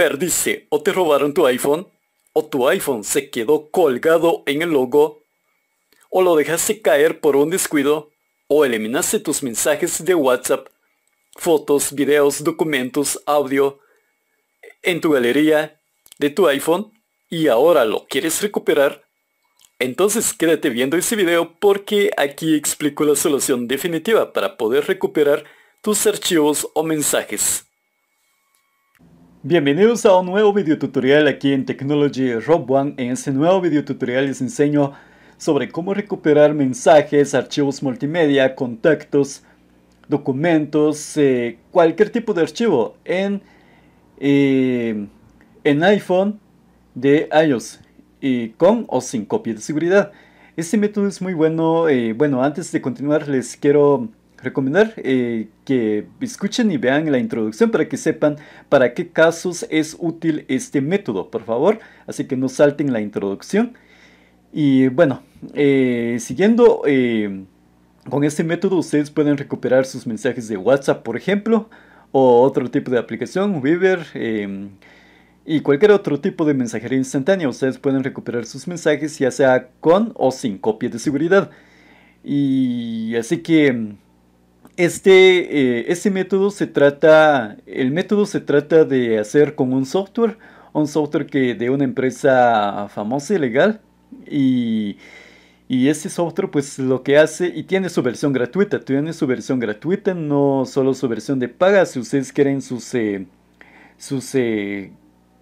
Perdiste o te robaron tu iPhone, o tu iPhone se quedó colgado en el logo, o lo dejaste caer por un descuido, o eliminaste tus mensajes de WhatsApp, fotos, videos, documentos, audio, en tu galería de tu iPhone, y ahora lo quieres recuperar, entonces quédate viendo este video porque aquí explico la solución definitiva para poder recuperar tus archivos o mensajes. Bienvenidos a un nuevo video tutorial aquí en Technology Rob One. En este nuevo video tutorial les enseño sobre cómo recuperar mensajes, archivos multimedia, contactos, documentos, eh, cualquier tipo de archivo en, eh, en iPhone de iOS y con o sin copia de seguridad. Este método es muy bueno. Eh, bueno, antes de continuar les quiero recomendar eh, que escuchen y vean la introducción para que sepan para qué casos es útil este método, por favor. Así que no salten la introducción. Y bueno, eh, siguiendo eh, con este método, ustedes pueden recuperar sus mensajes de WhatsApp, por ejemplo, o otro tipo de aplicación, Weaver. y cualquier otro tipo de mensajería instantánea, ustedes pueden recuperar sus mensajes ya sea con o sin copia de seguridad. Y así que este, eh, este, método se trata, el método se trata de hacer con un software, un software que de una empresa famosa y legal y, y software pues lo que hace y tiene su versión gratuita, tiene su versión gratuita, no solo su versión de paga, si ustedes quieren sus, eh, sus eh,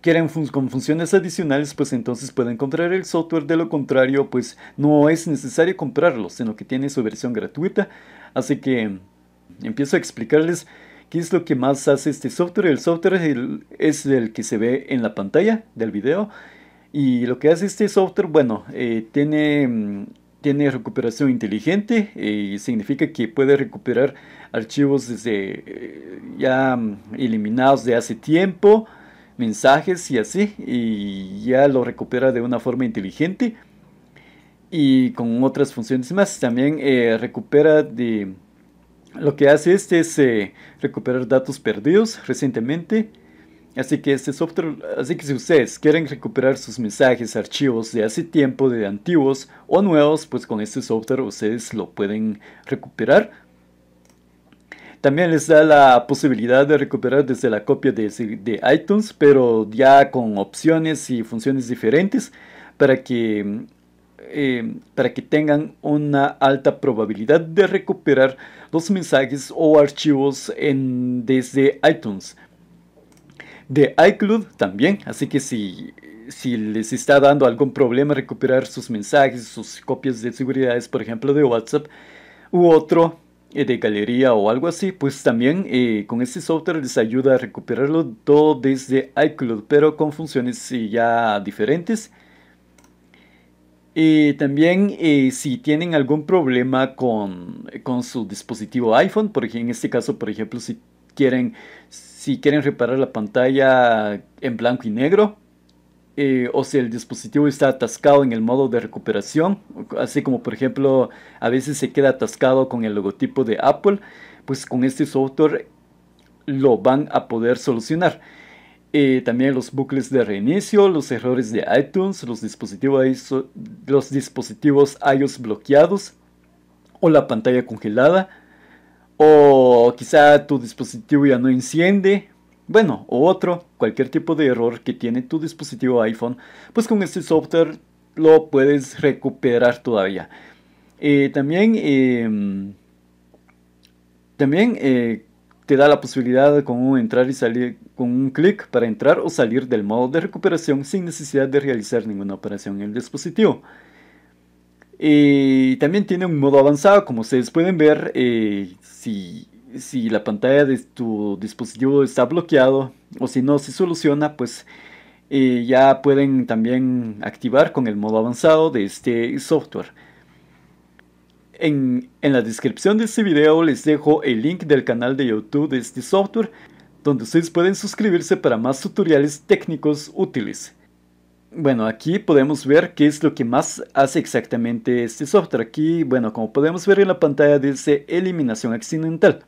quieren con funciones adicionales, pues entonces pueden comprar el software. De lo contrario, pues no es necesario comprarlo, sino que tiene su versión gratuita. Así que Empiezo a explicarles qué es lo que más hace este software. El software es el, que se ve en la pantalla del video. Y lo que hace este software, bueno, eh, tiene, mm, tiene recuperación inteligente eh, significa que puede recuperar archivos desde eh, ya mm, eliminados de hace tiempo, mensajes y así, y ya lo recupera de una forma inteligente y con otras funciones más. También eh, recupera de lo que hace este es eh, recuperar datos perdidos recientemente. Así que este software, así que si ustedes quieren recuperar sus mensajes, archivos de hace tiempo, de antiguos o nuevos, pues con este software ustedes lo pueden recuperar. También les da la posibilidad de recuperar desde la copia de, de iTunes, pero ya con opciones y funciones diferentes para que eh, para que tengan una alta probabilidad de recuperar los mensajes o archivos desde iTunes. De iCloud también, así que si, les está dando algún problema recuperar sus mensajes, sus copias de seguridades, por ejemplo, de WhatsApp u otro eh, de galería o algo así, pues también eh, con este software les ayuda a recuperarlo todo desde iCloud, pero con funciones ya diferentes. Y también eh, si tienen algún problema con, su dispositivo iPhone, porque en este caso, por ejemplo, si quieren, si quieren reparar la pantalla en blanco y negro, eh, o si el dispositivo está atascado en el modo de recuperación, así como por ejemplo a veces se queda atascado con el logotipo de Apple, pues con este software lo van a poder solucionar también los bucles de reinicio, los errores de iTunes, los dispositivos, los dispositivos iOS bloqueados o la pantalla congelada o quizá tu dispositivo ya no enciende. Bueno, o otro, cualquier tipo de error que tiene tu dispositivo iPhone, pues con este software lo puedes recuperar todavía. Eh, también, em, eh, también te da la posibilidad con un entrar y salir con un clic para entrar o salir del modo de recuperación sin necesidad de realizar ninguna operación en el dispositivo. también tiene un modo avanzado, como ustedes pueden ver, eh, si, la pantalla de tu dispositivo está bloqueado o si no se soluciona, pues eh, ya pueden también activar con el modo avanzado de este software. En, la descripción de este video les dejo el link del canal de YouTube de este software, donde ustedes pueden suscribirse para más tutoriales técnicos útiles. Bueno, aquí podemos ver qué es lo que más hace exactamente este software. Aquí, bueno, como podemos ver en la pantalla dice eliminación accidental.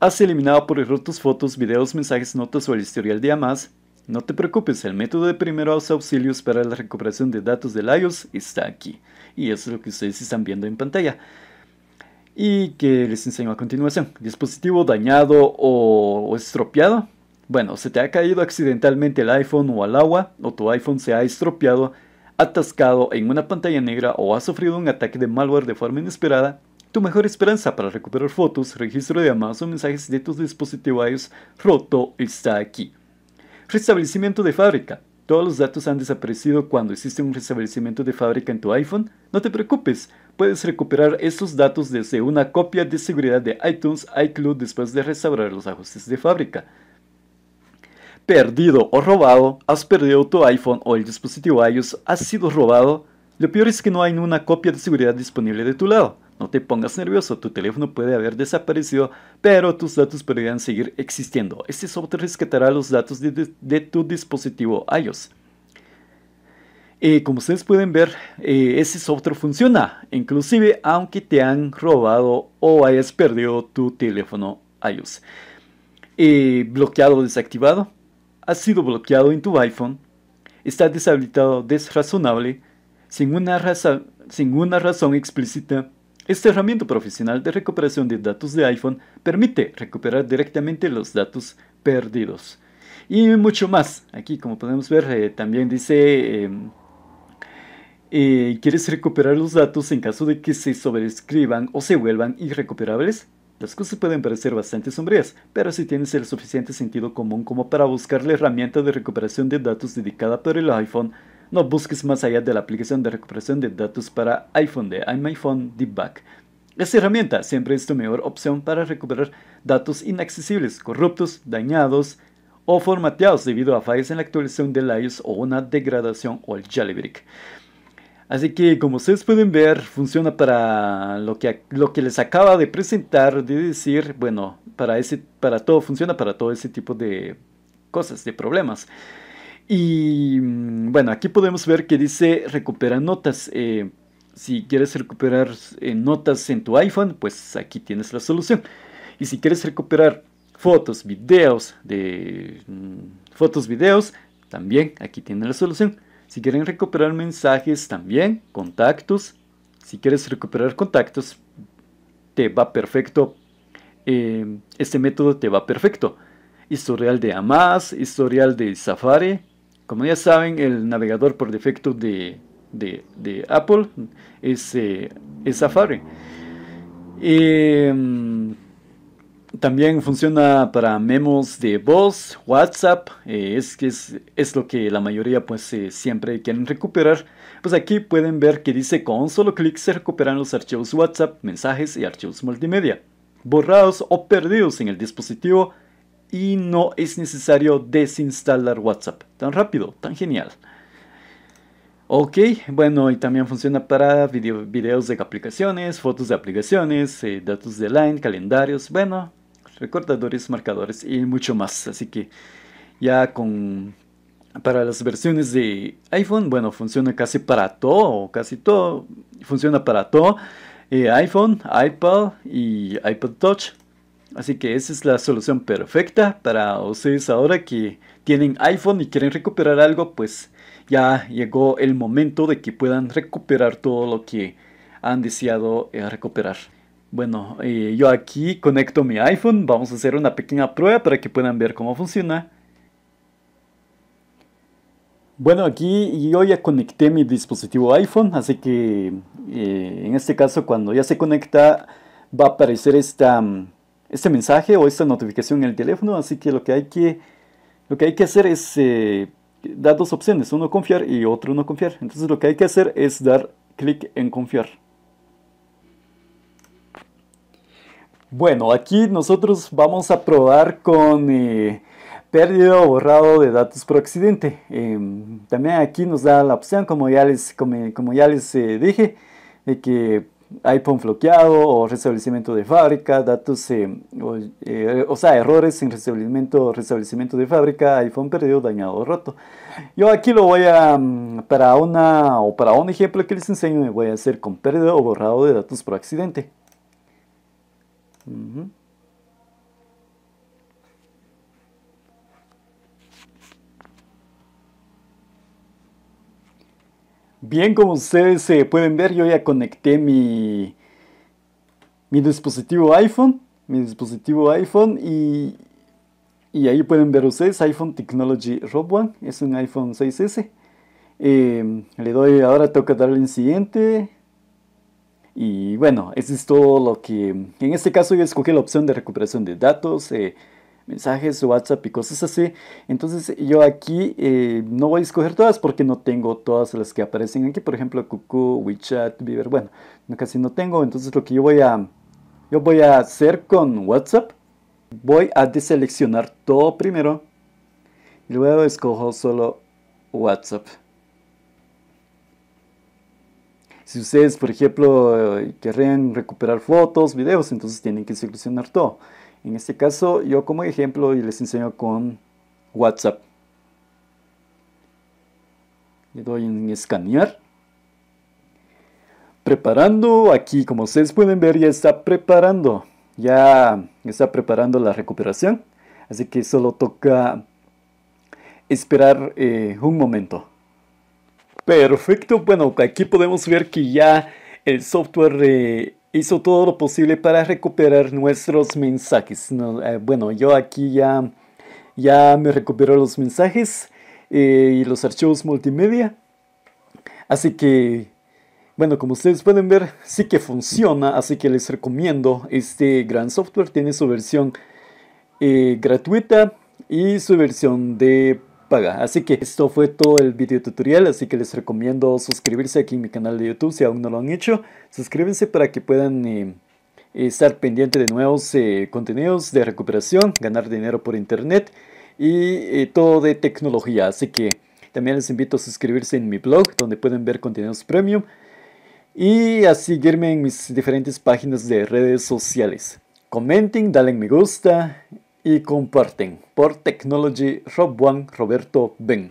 Has eliminado por errores fotos, videos, mensajes, notas o el historial de AMAS no te preocupes, el método de primeros auxilios para la recuperación de datos del iOS está aquí. Y eso es lo que ustedes están viendo en pantalla. Y que les enseño a continuación. Dispositivo dañado o estropeado. Bueno, se te ha caído accidentalmente el iPhone o al agua, o tu iPhone se ha estropeado, atascado en una pantalla negra o ha sufrido un ataque de malware de forma inesperada, tu mejor esperanza para recuperar fotos, registro de llamadas o mensajes de tus dispositivo iOS roto está aquí. Restablecimiento de fábrica. Todos los datos han desaparecido cuando existe un restablecimiento de fábrica en tu iPhone. No te preocupes, puedes recuperar estos datos desde una copia de seguridad de iTunes iCloud después de restaurar los ajustes de fábrica. Perdido o robado, has perdido tu iPhone o el dispositivo iOS, has sido robado. Lo peor es que no hay ninguna copia de seguridad disponible de tu lado. No te pongas nervioso, tu teléfono puede haber desaparecido, pero tus datos podrían seguir existiendo. Este software rescatará los datos de, tu dispositivo iOS. Eh, como ustedes pueden ver, este ese software funciona, inclusive aunque te han robado o hayas perdido tu teléfono iOS. Eh, bloqueado o desactivado, ha sido bloqueado en tu iPhone, está deshabilitado desrazonable, sin una razón explícita esta herramienta profesional de recuperación de datos de iPhone permite recuperar directamente los datos perdidos. Y mucho más. Aquí, como podemos ver, eh, también dice... Em, eh, ¿Quieres recuperar los datos en caso de que se sobrescriban o se vuelvan irrecuperables? Las cosas pueden parecer bastante sombrías, pero si tienes el suficiente sentido común como para buscar la herramienta de recuperación de datos dedicada por el iPhone, no busques más allá de la aplicación de recuperación de datos para iPhone de iMyPhone Debug. Esta herramienta siempre es tu mejor opción para recuperar datos inaccesibles, corruptos, dañados o formateados debido a fallas en la actualización del iOS o una degradación o el jailbreak. Así que como ustedes pueden ver, funciona para lo que, lo que les acaba de presentar, de decir, bueno, para, ese, para todo, funciona para todo ese tipo de cosas, de problemas. Y mm, bueno, aquí podemos ver que dice recupera notas. Eh, si quieres recuperar eh, notas en tu iPhone, pues aquí tienes la solución. Y si quieres recuperar fotos, videos de mm, fotos, videos, también aquí tienes la solución. Si quieren recuperar mensajes, también contactos. Si quieres recuperar contactos, te va perfecto. Eh, este método te va perfecto. Historial de Amaz, historial de Safari, como ya saben, el navegador por defecto de, Apple es, eh, Safari. Em, también funciona para memos de voz, WhatsApp, eh, es, lo que la mayoría pues, eh, siempre quieren recuperar. Pues aquí pueden ver que dice con solo clic se recuperan los archivos WhatsApp, mensajes y archivos multimedia, borrados o perdidos en el dispositivo y no es necesario desinstalar WhatsApp. Tan rápido, tan genial. Ok, bueno, y también funciona para videos de aplicaciones, fotos de aplicaciones, eh, datos de line, calendarios, bueno, recordadores, marcadores y mucho más. Así que ya con para las versiones de iPhone, bueno, funciona casi para todo, casi todo, funciona para todo. Eh, iPhone, iPad y iPod Touch. Así que esa es la solución perfecta para ustedes ahora que tienen iPhone y quieren recuperar algo, pues ya llegó el momento de que puedan recuperar todo lo que han deseado eh, recuperar. Bueno, eh, yo aquí conecto mi iPhone, vamos a hacer una pequeña prueba para que puedan ver cómo funciona. Bueno, aquí yo ya conecté mi dispositivo iPhone, así que eh, en este caso cuando ya se conecta va a aparecer esta mm, este mensaje o esta notificación en el teléfono, así que lo que hay que, lo que, hay que hacer es eh, dar dos opciones, uno confiar y otro no confiar. Entonces lo que hay que hacer es dar clic en confiar. Bueno, aquí nosotros vamos a probar con eh, pérdida o borrado de datos por accidente. Em, también aquí nos da la opción, como ya les, como, como ya les eh, dije, de que iPhone bloqueado o restablecimiento de fábrica, datos, eh, eh, o, sea, errores sin restablecimiento, restablecimiento de fábrica, iPhone perdido, dañado roto. Yo aquí lo voy a, mm, para una o para un ejemplo que les enseño, me voy a hacer con pérdida o borrado de datos por accidente. Bien, como ustedes eh, pueden ver, yo ya conecté mi, mi dispositivo iPhone, mi dispositivo iPhone y, y ahí pueden ver ustedes iPhone Technology Rob One, es un iPhone 6S. Em, le doy, ahora toca darle en siguiente. Y bueno, eso es todo lo que, en este caso yo escogí la opción de recuperación de datos. Eh, mensajes, WhatsApp y cosas así. Entonces yo aquí eh, no voy a escoger todas porque no tengo todas las que aparecen aquí. Por ejemplo, Cuckoo, WeChat, Viber. Bueno, casi no tengo. Entonces lo que yo voy a, yo voy a hacer con WhatsApp, voy a deseleccionar todo primero. Y luego escojo solo WhatsApp. Si ustedes, por ejemplo, eh, querrían recuperar fotos, videos, entonces tienen que seleccionar todo. En este caso, yo como ejemplo les enseño con WhatsApp. Le doy en escanear. Preparando aquí, como ustedes pueden ver, ya está preparando. Ya está preparando la recuperación. Así que solo toca esperar eh, un momento. Perfecto, bueno, aquí podemos ver que ya el software eh, hizo todo lo posible para recuperar nuestros mensajes. Eh, bueno, yo aquí ya, ya me recupero los mensajes eh, y los archivos multimedia. Así que, bueno, como ustedes pueden ver, sí que funciona, así que les recomiendo este gran software. Tiene su versión eh, gratuita y su versión de Así que esto fue todo el video tutorial, así que les recomiendo suscribirse aquí en mi canal de YouTube si aún no lo han hecho. Suscríbanse para que puedan eh, estar pendiente de nuevos eh, contenidos de recuperación, ganar dinero por internet y eh, todo de tecnología. Así que también les invito a suscribirse en mi blog donde pueden ver contenidos premium y a seguirme en mis diferentes páginas de redes sociales. Comenten, dale me gusta y comparten. Por Technology, Rob Wang, Roberto Ben.